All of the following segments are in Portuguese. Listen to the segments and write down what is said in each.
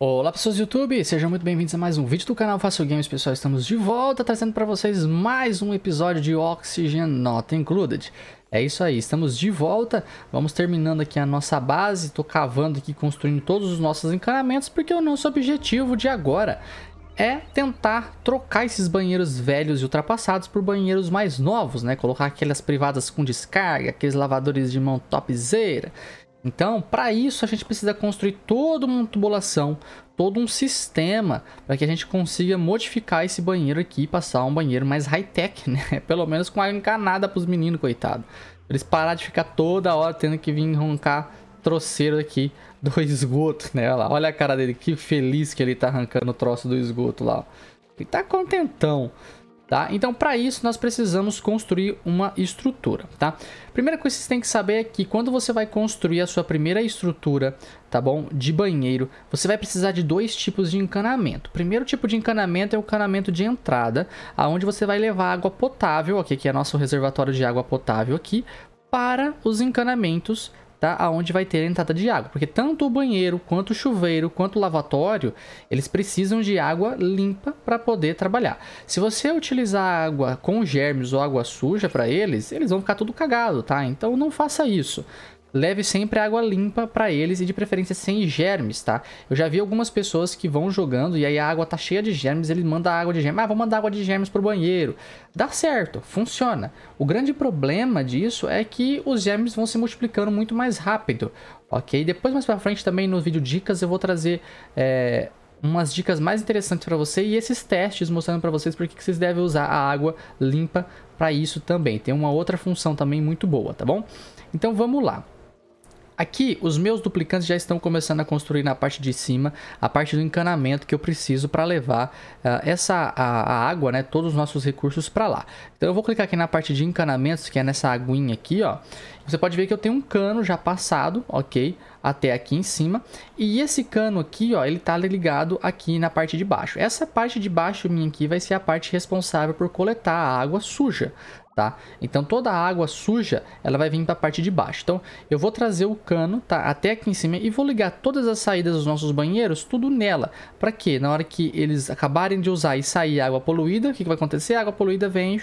Olá pessoas do YouTube, sejam muito bem-vindos a mais um vídeo do canal Fácil Games, pessoal, estamos de volta trazendo para vocês mais um episódio de Oxygen Not Included. É isso aí, estamos de volta, vamos terminando aqui a nossa base, estou cavando aqui, construindo todos os nossos encanamentos, porque o nosso objetivo de agora é tentar trocar esses banheiros velhos e ultrapassados por banheiros mais novos, né? Colocar aquelas privadas com descarga, aqueles lavadores de mão topzera então, para isso, a gente precisa construir toda uma tubulação, todo um sistema para que a gente consiga modificar esse banheiro aqui e passar um banheiro mais high-tech, né? Pelo menos com água encanada para os meninos, coitado. Eles parar de ficar toda hora tendo que vir roncar troceiro aqui do esgoto, né? Olha, lá, olha a cara dele, que feliz que ele tá arrancando o troço do esgoto lá. Ele tá contentão. Tá? Então, para isso, nós precisamos construir uma estrutura. Tá? Primeira coisa que vocês têm que saber é que quando você vai construir a sua primeira estrutura tá bom? de banheiro, você vai precisar de dois tipos de encanamento. O primeiro tipo de encanamento é o encanamento de entrada, aonde você vai levar água potável, Aqui que é nosso reservatório de água potável aqui, para os encanamentos tá? Aonde vai ter a entrada de água, porque tanto o banheiro quanto o chuveiro quanto o lavatório, eles precisam de água limpa para poder trabalhar. Se você utilizar água com germes ou água suja para eles, eles vão ficar tudo cagado, tá? Então não faça isso leve sempre água limpa para eles e de preferência sem germes, tá? Eu já vi algumas pessoas que vão jogando e aí a água tá cheia de germes, ele manda água de germes. Ah, vou mandar água de germes pro banheiro. Dá certo, funciona. O grande problema disso é que os germes vão se multiplicando muito mais rápido, ok? Depois mais para frente também no vídeo dicas eu vou trazer é, umas dicas mais interessantes para você e esses testes mostrando para vocês por que vocês devem usar a água limpa para isso também. Tem uma outra função também muito boa, tá bom? Então vamos lá. Aqui, os meus duplicantes já estão começando a construir na parte de cima a parte do encanamento que eu preciso para levar uh, essa a, a, água, né, todos os nossos recursos para lá. Então eu vou clicar aqui na parte de encanamentos, que é nessa aguinha aqui, ó, você pode ver que eu tenho um cano já passado, ok? Até aqui em cima. E esse cano aqui, ó, ele tá ligado aqui na parte de baixo. Essa parte de baixo minha aqui vai ser a parte responsável por coletar a água suja, Tá? Então toda a água suja, ela vai vir para a parte de baixo. Então eu vou trazer o cano, tá? Até aqui em cima e vou ligar todas as saídas dos nossos banheiros, tudo nela. Para que na hora que eles acabarem de usar e sair água poluída, o que, que vai acontecer? A água poluída vem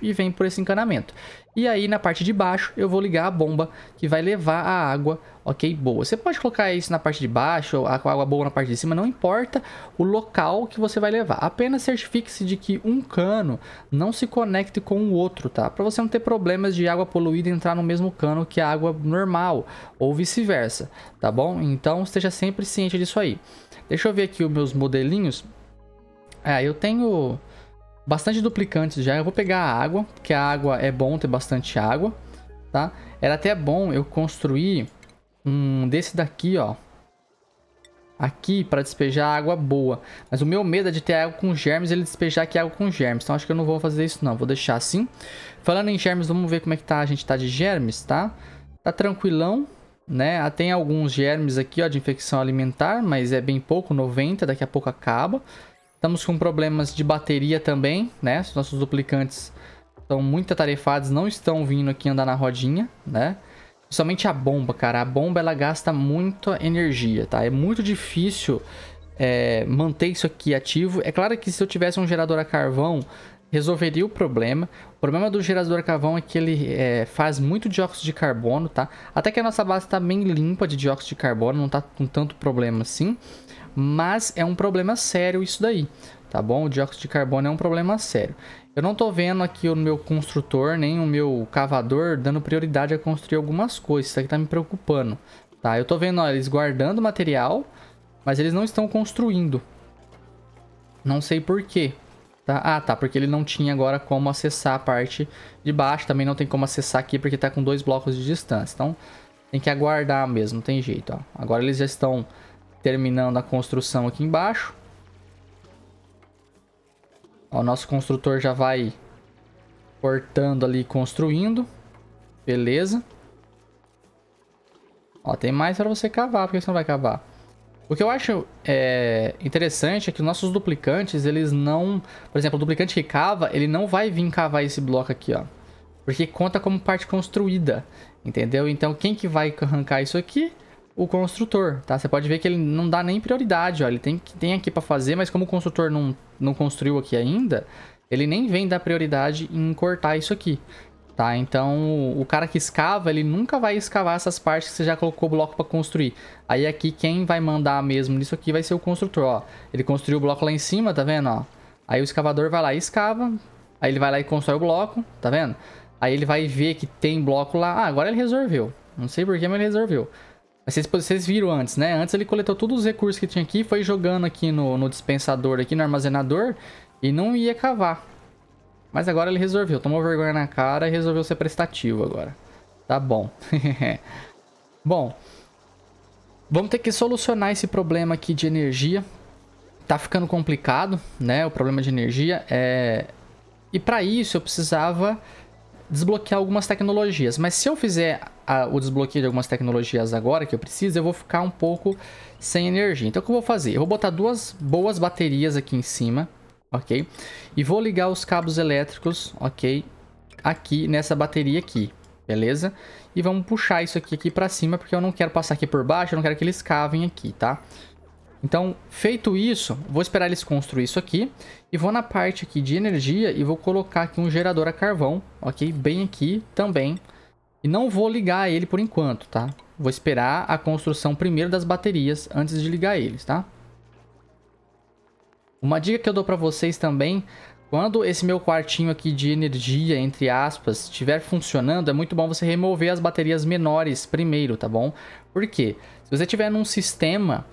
e vem por esse encanamento. E aí na parte de baixo eu vou ligar a bomba que vai levar a água, ok? Boa. Você pode colocar isso na parte de baixo, a água boa na parte de cima, não importa o local que você vai levar. Apenas certifique-se de que um cano não se conecte com o outro, tá? Para você não ter problemas de água poluída entrar no mesmo cano que a água normal ou vice-versa, tá bom? Então esteja sempre ciente disso aí. Deixa eu ver aqui os meus modelinhos. Ah, eu tenho... Bastante duplicantes já. Eu vou pegar a água, porque a água é bom ter bastante água, tá? Era até bom eu construir um desse daqui, ó. Aqui para despejar água boa. Mas o meu medo é de ter água com germes ele despejar aqui água com germes. Então acho que eu não vou fazer isso não. Vou deixar assim. Falando em germes, vamos ver como é que tá. A gente tá de germes, tá? Tá tranquilão né? Ah, tem alguns germes aqui, ó, de infecção alimentar, mas é bem pouco, 90, daqui a pouco acaba. Estamos com problemas de bateria também, né? Os nossos duplicantes estão muito atarefados, não estão vindo aqui andar na rodinha, né? Somente a bomba, cara. A bomba ela gasta muita energia, tá? É muito difícil é, manter isso aqui ativo. É claro que se eu tivesse um gerador a carvão, resolveria o problema. O problema do gerador a carvão é que ele é, faz muito dióxido de carbono, tá? Até que a nossa base está bem limpa de dióxido de carbono, não tá com tanto problema assim mas é um problema sério isso daí, tá bom? O dióxido de carbono é um problema sério. Eu não estou vendo aqui o meu construtor nem o meu cavador dando prioridade a construir algumas coisas, isso aqui tá me preocupando, tá? Eu estou vendo ó, eles guardando material, mas eles não estão construindo. Não sei porquê. Tá? Ah, tá, porque ele não tinha agora como acessar a parte de baixo. Também não tem como acessar aqui porque está com dois blocos de distância. Então, tem que aguardar mesmo, não tem jeito. Ó. Agora eles já estão terminando a construção aqui embaixo. O nosso construtor já vai cortando ali, construindo. Beleza. Ó, tem mais para você cavar, porque você não vai cavar. O que eu acho é, interessante é que nossos duplicantes, eles não... Por exemplo, o duplicante que cava, ele não vai vir cavar esse bloco aqui, ó. Porque conta como parte construída, entendeu? Então, quem que vai arrancar isso aqui o construtor, tá? Você pode ver que ele não dá nem prioridade, ó. Ele tem, tem aqui para fazer, mas como o construtor não, não construiu aqui ainda, ele nem vem dar prioridade em cortar isso aqui, tá? Então, o cara que escava, ele nunca vai escavar essas partes que você já colocou o bloco para construir. Aí aqui, quem vai mandar mesmo nisso aqui vai ser o construtor, ó. Ele construiu o bloco lá em cima, tá vendo, ó? Aí o escavador vai lá e escava, aí ele vai lá e constrói o bloco, tá vendo? Aí ele vai ver que tem bloco lá. Ah, agora ele resolveu. Não sei porquê, mas ele resolveu vocês, vocês viram antes, né? Antes ele coletou todos os recursos que tinha aqui, foi jogando aqui no, no dispensador, aqui no armazenador, e não ia cavar. Mas agora ele resolveu, tomou vergonha na cara e resolveu ser prestativo agora. Tá bom. bom, vamos ter que solucionar esse problema aqui de energia. Tá ficando complicado, né? O problema de energia é... E para isso eu precisava desbloquear algumas tecnologias. Mas se eu fizer a, o desbloqueio de algumas tecnologias agora que eu preciso, eu vou ficar um pouco sem energia. Então o que eu vou fazer? Eu vou botar duas boas baterias aqui em cima, ok? E vou ligar os cabos elétricos, ok? Aqui nessa bateria aqui, beleza? E vamos puxar isso aqui, aqui para cima, porque eu não quero passar aqui por baixo, eu não quero que eles cavem aqui, tá? Então, feito isso, vou esperar eles construir isso aqui e vou na parte aqui de energia e vou colocar aqui um gerador a carvão, ok? Bem aqui também, e não vou ligar ele por enquanto, tá? Vou esperar a construção primeiro das baterias antes de ligar eles, tá? Uma dica que eu dou para vocês também, quando esse meu quartinho aqui de energia, entre aspas, estiver funcionando, é muito bom você remover as baterias menores primeiro, tá bom? Por quê? Se você tiver num sistema,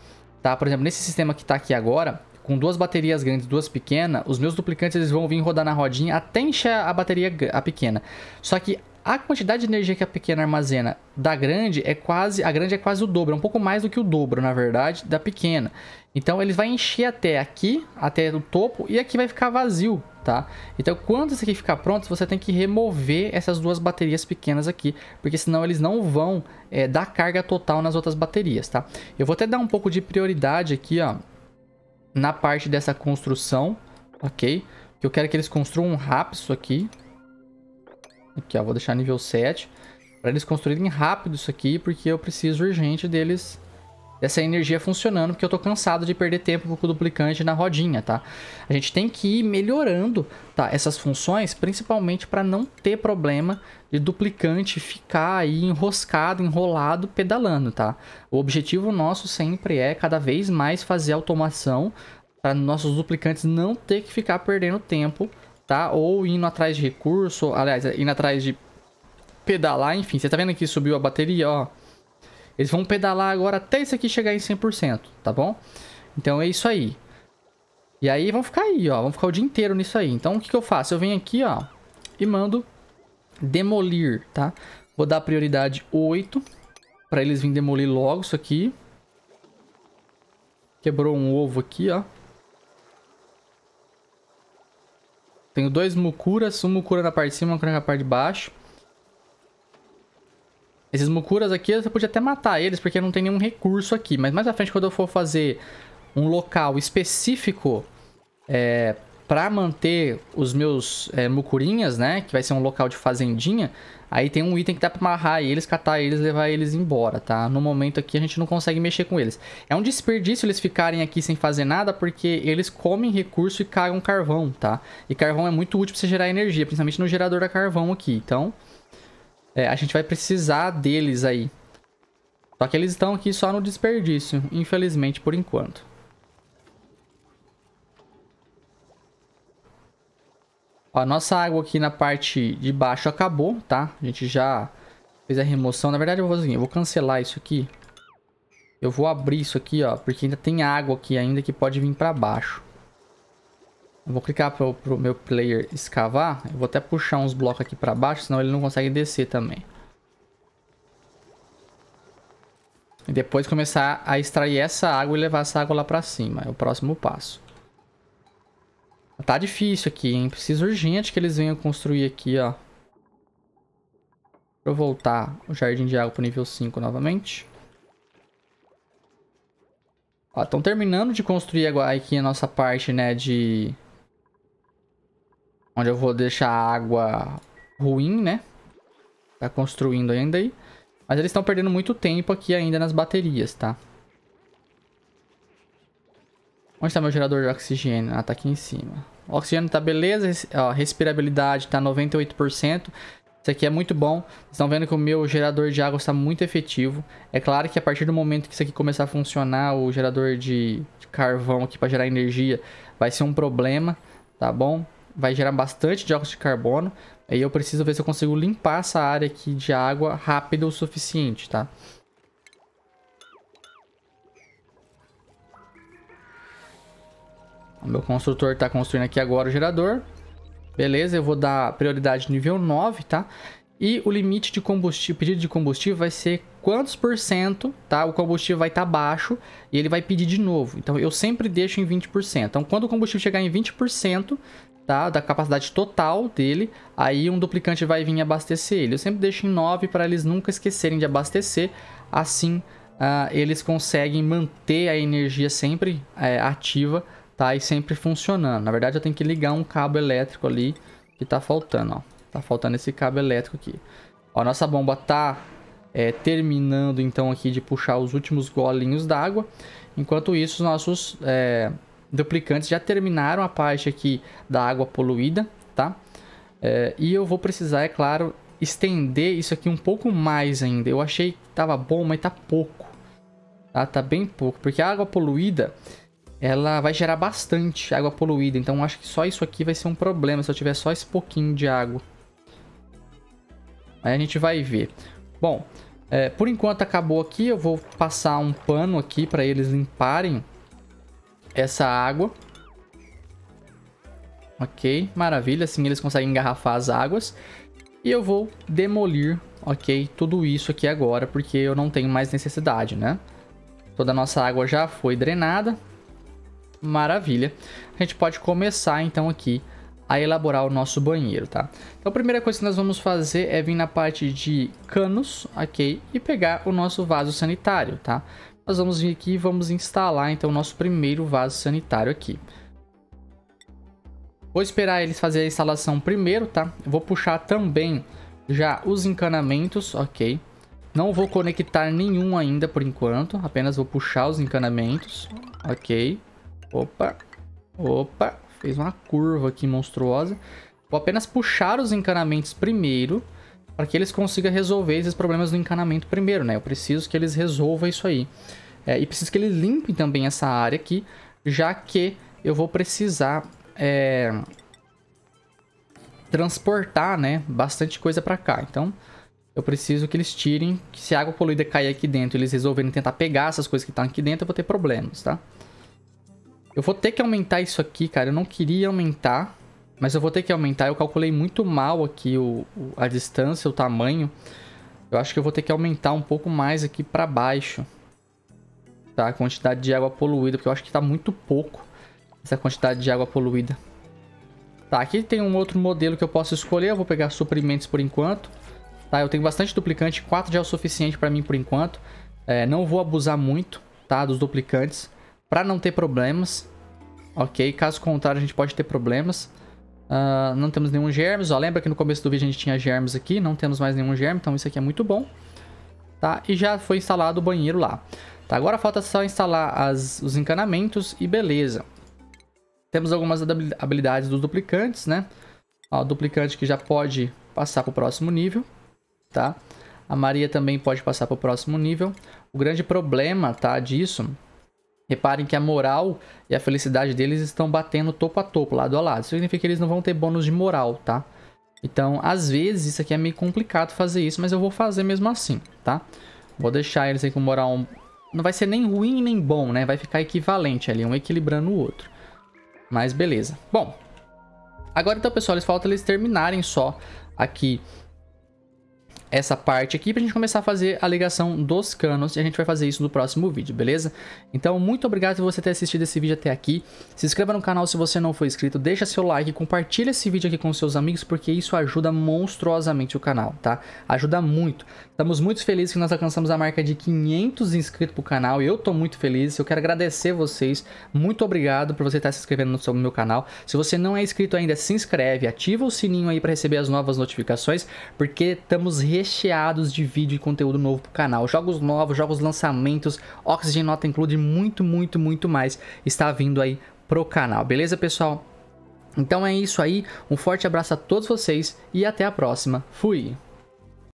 tá? Por exemplo, nesse sistema que tá aqui agora, com duas baterias grandes e duas pequenas, os meus duplicantes eles vão vir rodar na rodinha até encher a bateria a pequena. Só que a quantidade de energia que a pequena armazena da grande é quase. A grande é quase o dobro, é um pouco mais do que o dobro, na verdade, da pequena. Então ele vai encher até aqui, até o topo, e aqui vai ficar vazio, tá? Então quando isso aqui ficar pronto, você tem que remover essas duas baterias pequenas aqui, porque senão eles não vão é, dar carga total nas outras baterias, tá? Eu vou até dar um pouco de prioridade aqui, ó, na parte dessa construção, ok? Eu quero que eles construam rápido isso aqui, Aqui, ó, vou deixar nível 7. Pra eles construírem rápido isso aqui, porque eu preciso urgente deles... Dessa energia funcionando, porque eu tô cansado de perder tempo com o duplicante na rodinha, tá? A gente tem que ir melhorando tá, essas funções, principalmente para não ter problema de duplicante ficar aí enroscado, enrolado, pedalando, tá? O objetivo nosso sempre é cada vez mais fazer automação para nossos duplicantes não ter que ficar perdendo tempo tá? Ou indo atrás de recurso, aliás, indo atrás de pedalar, enfim. Você tá vendo que subiu a bateria, ó. Eles vão pedalar agora até isso aqui chegar em 100%, tá bom? Então é isso aí. E aí vão ficar aí, ó. Vão ficar o dia inteiro nisso aí. Então o que, que eu faço? Eu venho aqui, ó, e mando demolir, tá? Vou dar prioridade 8 para eles virem demolir logo isso aqui. Quebrou um ovo aqui, ó. Tenho dois Mukuras, um Mukura na parte de cima, um Mukura na parte de baixo. Esses Mukuras aqui, você podia até matar eles, porque não tem nenhum recurso aqui. Mas mais à frente, quando eu for fazer um local específico é, para manter os meus é, mucurinhas, né? Que vai ser um local de fazendinha. Aí tem um item que dá pra amarrar eles, catar eles levar eles embora, tá? No momento aqui a gente não consegue mexer com eles. É um desperdício eles ficarem aqui sem fazer nada, porque eles comem recurso e cagam carvão, tá? E carvão é muito útil pra você gerar energia, principalmente no gerador a carvão aqui. Então, é, a gente vai precisar deles aí. Só que eles estão aqui só no desperdício, infelizmente, por enquanto. Ó, a nossa água aqui na parte de baixo acabou, tá? A gente já fez a remoção. Na verdade, eu vou fazer eu vou cancelar isso aqui. Eu vou abrir isso aqui, ó, porque ainda tem água aqui ainda que pode vir para baixo. Eu vou clicar pro, pro meu player escavar. Eu vou até puxar uns blocos aqui para baixo, senão ele não consegue descer também. E depois começar a extrair essa água e levar essa água lá para cima. É o próximo passo. Tá difícil aqui, hein? Preciso urgente que eles venham construir aqui, ó. Deixa eu voltar o jardim de água pro nível 5 novamente. Ó, estão terminando de construir agora aqui a nossa parte, né, de... Onde eu vou deixar a água ruim, né? Tá construindo ainda aí. Mas eles estão perdendo muito tempo aqui ainda nas baterias, tá? Onde está meu gerador de oxigênio? Ah, tá aqui em cima oxigênio tá beleza, ó, respirabilidade tá 98%. Isso aqui é muito bom. Vocês estão vendo que o meu gerador de água está muito efetivo. É claro que a partir do momento que isso aqui começar a funcionar, o gerador de, de carvão aqui para gerar energia vai ser um problema, tá bom? Vai gerar bastante dióxido de carbono. Aí eu preciso ver se eu consigo limpar essa área aqui de água rápido o suficiente, tá? O meu construtor está construindo aqui agora o gerador. Beleza, eu vou dar prioridade nível 9, tá? E o limite de combustível, pedido de combustível vai ser quantos por cento, tá? O combustível vai estar tá baixo e ele vai pedir de novo. Então eu sempre deixo em 20%. Então quando o combustível chegar em 20%, tá, da capacidade total dele, aí um duplicante vai vir abastecer ele. Eu sempre deixo em 9 para eles nunca esquecerem de abastecer, assim uh, eles conseguem manter a energia sempre uh, ativa tá aí sempre funcionando. Na verdade, eu tenho que ligar um cabo elétrico ali que tá faltando, ó. Tá faltando esse cabo elétrico aqui. Ó, nossa bomba tá é, terminando, então, aqui de puxar os últimos golinhos d'água. Enquanto isso, os nossos é, duplicantes já terminaram a parte aqui da água poluída, tá? É, e eu vou precisar, é claro, estender isso aqui um pouco mais ainda. Eu achei que tava bom, mas tá pouco. Tá, tá bem pouco, porque a água poluída ela vai gerar bastante água poluída. Então acho que só isso aqui vai ser um problema se eu tiver só esse pouquinho de água. Aí a gente vai ver. Bom, é, por enquanto acabou aqui. Eu vou passar um pano aqui para eles limparem essa água. Ok, maravilha. Assim eles conseguem engarrafar as águas. E eu vou demolir, ok, tudo isso aqui agora, porque eu não tenho mais necessidade, né? Toda a nossa água já foi drenada. Maravilha. A gente pode começar então aqui a elaborar o nosso banheiro, tá? Então a primeira coisa que nós vamos fazer é vir na parte de canos, ok? E pegar o nosso vaso sanitário, tá? Nós vamos vir aqui e vamos instalar então o nosso primeiro vaso sanitário aqui. Vou esperar eles fazer a instalação primeiro, tá? vou puxar também já os encanamentos, ok? Não vou conectar nenhum ainda por enquanto, apenas vou puxar os encanamentos, ok? Opa. Opa. Fez uma curva aqui monstruosa. Vou apenas puxar os encanamentos primeiro para que eles consigam resolver esses problemas do encanamento primeiro, né? Eu preciso que eles resolvam isso aí. É, e preciso que eles limpem também essa área aqui, já que eu vou precisar é, transportar, né, bastante coisa para cá. Então, eu preciso que eles tirem, que se a água poluída cair aqui dentro, eles resolverem tentar pegar essas coisas que estão aqui dentro, eu vou ter problemas, tá? Eu vou ter que aumentar isso aqui, cara. Eu não queria aumentar, mas eu vou ter que aumentar. Eu calculei muito mal aqui o, o a distância, o tamanho. Eu acho que eu vou ter que aumentar um pouco mais aqui para baixo. Tá? A quantidade de água poluída, porque eu acho que tá muito pouco essa quantidade de água poluída. Tá, aqui tem um outro modelo que eu posso escolher. Eu vou pegar suprimentos por enquanto. Tá, eu tenho bastante duplicante. 4 já é o suficiente para mim por enquanto. É, não vou abusar muito, tá? Dos duplicantes para não ter problemas. Ok, caso contrário a gente pode ter problemas. Uh, não temos nenhum germes, ó, lembra que no começo do vídeo a gente tinha germes aqui, não temos mais nenhum germe, então isso aqui é muito bom. Tá, e já foi instalado o banheiro lá. Tá, agora falta só instalar as, os encanamentos e beleza. Temos algumas habilidades dos duplicantes, né? Ó, o duplicante que já pode passar para o próximo nível, tá? A Maria também pode passar para o próximo nível. O grande problema, tá, disso Reparem que a moral e a felicidade deles estão batendo topo a topo, lado a lado. Isso significa que eles não vão ter bônus de moral, tá? Então, às vezes, isso aqui é meio complicado fazer isso, mas eu vou fazer mesmo assim, tá? Vou deixar eles aí com moral... Não vai ser nem ruim nem bom, né? Vai ficar equivalente ali, um equilibrando o outro. Mas beleza. Bom, agora então, pessoal, eles falta eles terminarem só aqui essa parte aqui pra gente começar a fazer a ligação dos canos e a gente vai fazer isso no próximo vídeo, beleza? Então, muito obrigado por você ter assistido esse vídeo até aqui. Se inscreva no canal se você não for inscrito, deixa seu like, compartilha esse vídeo aqui com seus amigos, porque isso ajuda monstruosamente o canal, tá? Ajuda muito. Estamos muito felizes que nós alcançamos a marca de 500 inscritos pro canal, eu tô muito feliz, eu quero agradecer vocês, muito obrigado por você estar se inscrevendo no meu canal. Se você não é inscrito ainda, se inscreve, ativa o sininho aí para receber as novas notificações, porque estamos recebendo recheados de vídeo e conteúdo novo pro canal. Jogos novos, jogos lançamentos, Oxygen Nota Include, muito, muito, muito mais está vindo aí pro canal. Beleza, pessoal? Então é isso aí. Um forte abraço a todos vocês e até a próxima. Fui!